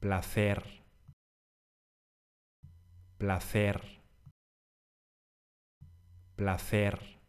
placer, placer, placer.